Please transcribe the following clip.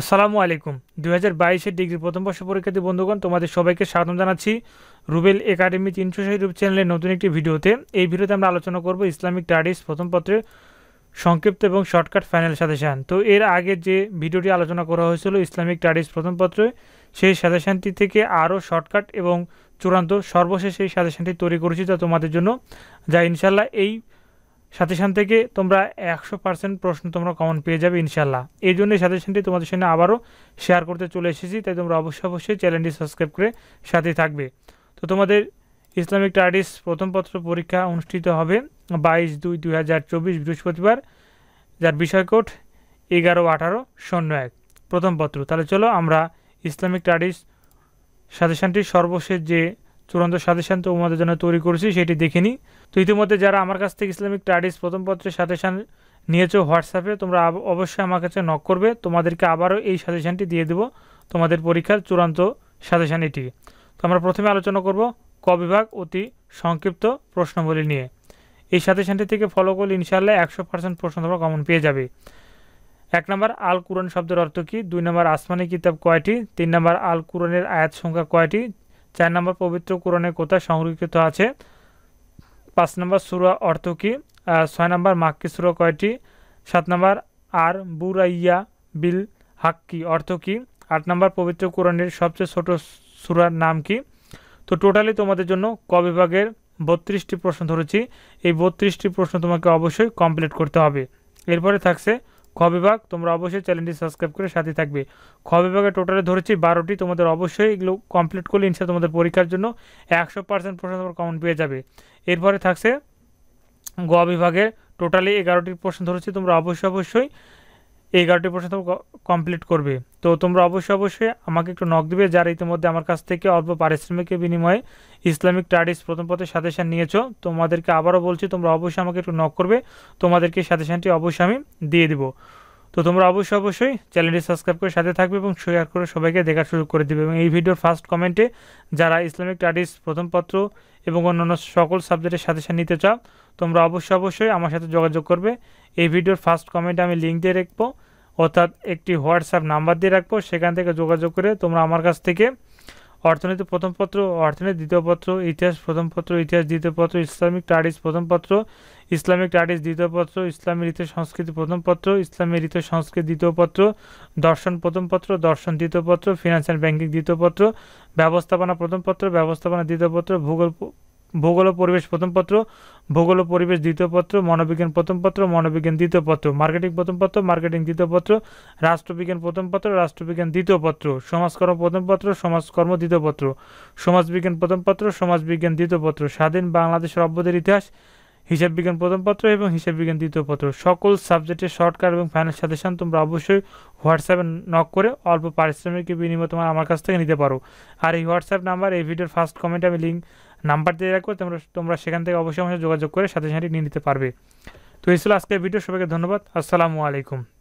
আসসালামু আলাইকুম দু হাজার বাইশের ডিগ্রি প্রথম বর্ষ পরীক্ষার্থী বন্ধুগণ তোমাদের সবাইকে স্বাগত জানাচ্ছি রুবেল একাডেমি তিনশো ষাট রূপ চ্যানেলের নতুন একটি ভিডিওতে এই ভিডিওতে আমরা আলোচনা করব ইসলামিক স্টাডিজ প্রথম পত্রের সংক্ষিপ্ত এবং শর্টকাট ফাইনাল সাজেশান তো এর আগে যে ভিডিওটি আলোচনা করা হয়েছিল ইসলামিক স্টাডিজ প্রথম পত্রে সেই সাজেশানটি থেকে আরও শর্টকাট এবং চূড়ান্ত সর্বশেষ এই সাজেশানটি তৈরি করেছি তা তোমাদের জন্য যা ইনশাল্লাহ এই সাজেশান থেকে তোমরা একশো পার্সেন্ট প্রশ্ন তোমরা কমন পেয়ে যাবে ইনশাল্লাহ এই সাথে সাজেশানটি তোমাদের সঙ্গে আবারও শেয়ার করতে চলে এসেছি তাই তোমরা অবশ্যই অবশ্যই চ্যানেলটি সাবস্ক্রাইব করে সাথে থাকবে তো তোমাদের ইসলামিক স্টাডিজ প্রথম পত্র পরীক্ষা অনুষ্ঠিত হবে বাইশ দুই দুই হাজার চব্বিশ বৃহস্পতিবার যার বিষয়কোট এগারো আঠারো শূন্য এক প্রথম পত্র তাহলে চলো আমরা ইসলামিক স্টাডিজ সাজেশানটির সর্বশেষ যে চূড়ান্ত সাজেশান তোমাদের জন্য তৈরি করেছি সেটি দেখিনি তো ইতিমধ্যে যারা আমার কাছ থেকে ইসলামিক স্টাডিজ প্রথম পত্রের সাজেশান নিয়েছো হোয়াটসঅ্যাপে তোমরা অবশ্যই আমার কাছে নক করবে তোমাদেরকে আবারও এই সাজেশানটি দিয়ে দেবো তোমাদের পরীক্ষার চূড়ান্ত সাজেশান এটি তো আমরা প্রথমে আলোচনা করব ক বিভাগ অতি সংক্ষিপ্ত প্রশ্নবলী নিয়ে এই সাজেশানটি থেকে ফলো করলে ইনশাল্লাহ একশো পার্সেন্ট প্রশ্ন তোমরা কমন পেয়ে যাবে এক নম্বর আল কুরআন শব্দের অর্থ কী দুই নম্বর আসমানি কিতাব কয়টি তিন নম্বর আল কুরআনের আয়াত সংখ্যা কয়টি চার নম্বর পবিত্র কোরআনে কোথায় সংরক্ষিত আছে পাঁচ নম্বর সুরা অর্থ কি ছয় নম্বর মাক্কি সুরা কয়টি সাত নম্বর আর বুরাইয়া বিল হাক্কি অর্থ কি আট নম্বর পবিত্র কোরআনের সবচেয়ে ছোট সুরার নাম কি তো টোটালি তোমাদের জন্য ক বিভাগের বত্রিশটি প্রশ্ন ধরেছি এই বত্রিশটি প্রশ্ন তোমাকে অবশ্যই কমপ্লিট করতে হবে এরপরে থাকছে খ বিভাগ তোমরা অবশ্যই চ্যানেলটি সাবস্ক্রাইব করে সাথে থাকবে খ বিভাগে টোটালে ধরেছি বারোটি তোমাদের অবশ্যই এগুলো কমপ্লিট করলে ইনশা তোমাদের পরীক্ষার জন্য একশো পার্সেন্ট প্রশ্ন তোমার কমন পেয়ে যাবে এরপরে থাকছে গ বিভাগে টোটালি এগারোটি প্রশ্ন ধরেছি তোমরা অবশ্যই অবশ্যই এই এগারোটি প্রশ্ন কমপ্লিট করবে তো তোমরা অবশ্যই অবশ্যই আমাকে একটু নক দিবে যারা ইতিমধ্যে আমার কাছ থেকে অল্প পারিশ্রমিকের বিনিময়ে ইসলামিক স্টাডিজ প্রথম পথে সাজেশান নিয়েছো তোমাদেরকে আবারও বলছি তোমরা অবশ্যই আমাকে একটু নক করবে তোমাদেরকে সাজেশানটি অবশ্যই আমি দিয়ে দিব তো তোমরা অবশ্যই অবশ্যই চ্যানেলটি সাবস্ক্রাইব করে সাথে থাকবে এবং শেয়ার করে সবাইকে দেখার সুযোগ করে দেবে এবং এই ভিডিওর ফার্স্ট কমেন্টে যারা ইসলামিক স্টাডিজ প্রথম পত্র এবং অন্যান্য সকল সাবজেক্টের সাথে সাথে নিতে চাও তোমরা অবশ্যই অবশ্যই আমার সাথে যোগাযোগ করবে এই ভিডিওর ফার্স্ট কমেন্টে আমি লিঙ্ক দিয়ে রাখবো অর্থাৎ একটি হোয়াটসঅ্যাপ নাম্বার দিয়ে রাখবো সেখান থেকে যোগাযোগ করে তোমরা আমার কাছ থেকে অর্থনীতি প্রথম পত্র অর্থনীতি দ্বিতীয় পত্র ইতিহাস প্রথম পত্র ইতিহাস দ্বিতীয় পত্র ইসলামিক স্টাডিজ প্রথম পত্র ইসলামিক স্টাডিজ দ্বিতীয় পত্র ইসলামী রীতি সংস্কৃতি প্রথম পত্র ইসলামী রীতি সংস্কৃতি দ্বিতীয় পত্র দর্শন প্রথম পত্র দর্শন দ্বিতীয় পত্র ফিনান্স অ্যান্ড ব্যাংকিং দ্বিতীয় পত্র ব্যবস্থাপনা প্রথম পত্র ব্যবস্থাপনা দ্বিতীয় পত্র ভূগোল ভূগোল পরিবেশ প্রথম পত্র ভূগোল ও পরিবেশ দ্বিতীয় পত্র মনোবিজ্ঞান প্রথম পত্র মনোবিজ্ঞান দ্বিতীয় পত্র মার্কেটিং প্রথম পত্র মার্কেটিং দ্বিতীয় পত্র রাষ্ট্রবিজ্ঞান প্রথম পত্র রাষ্ট্রবিজ্ঞান দ্বিতীয় পত্র সমাজকর্ম প্রথম পত্র সমাজকর্ম দ্বিতীয় পত্র সমাজবিজ্ঞান প্রথম পত্র সমাজবিজ্ঞান দ্বিতীয় পত্র স্বাধীন বাংলাদেশ সভ্যদের ইতিহাস হিসাব বিজ্ঞান প্রথম পত্র এবং হিসাব বিজ্ঞান দ্বিতীয় পত্র সকল সাবজেক্টের শর্টকাট এবং ফাইনাল সাজেশন তোমরা অবশ্যই হোয়াটসঅ্যাপে নক করে অল্প পারিশ্রমিক বিনিময়ে তোমার আমার কাছ থেকে নিতে পারো আর এই হোয়াটসঅ্যাপ নাম্বার এই ভিডিওর ফার্স্ট কমেন্টে আমি লিঙ্ক নাম্বার দিয়ে রাখবো তোমরা তোমরা সেখান থেকে অবশ্যই আমার যোগাযোগ করে সাথে সাথে নিয়ে নিতে পারবে তো এই ছিল আজকের ভিডিও সবাইকে ধন্যবাদ আসসালামু আলাইকুম